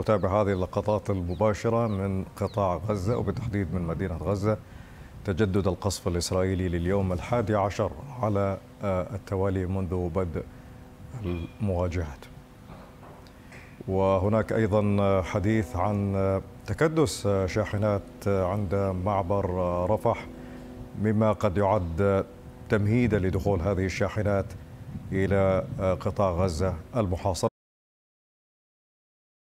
نتابع هذه اللقطات المباشرة من قطاع غزة وبالتحديد من مدينة غزة تجدد القصف الإسرائيلي لليوم الحادي عشر على آه، التوالي منذ بدء المواجهات وهناك أيضا آه، حديث عن آه، تكدس شاحنات عند معبر رفح مما قد يعد تمهيدا لدخول هذه الشاحنات إلى قطاع غزة المحاصرة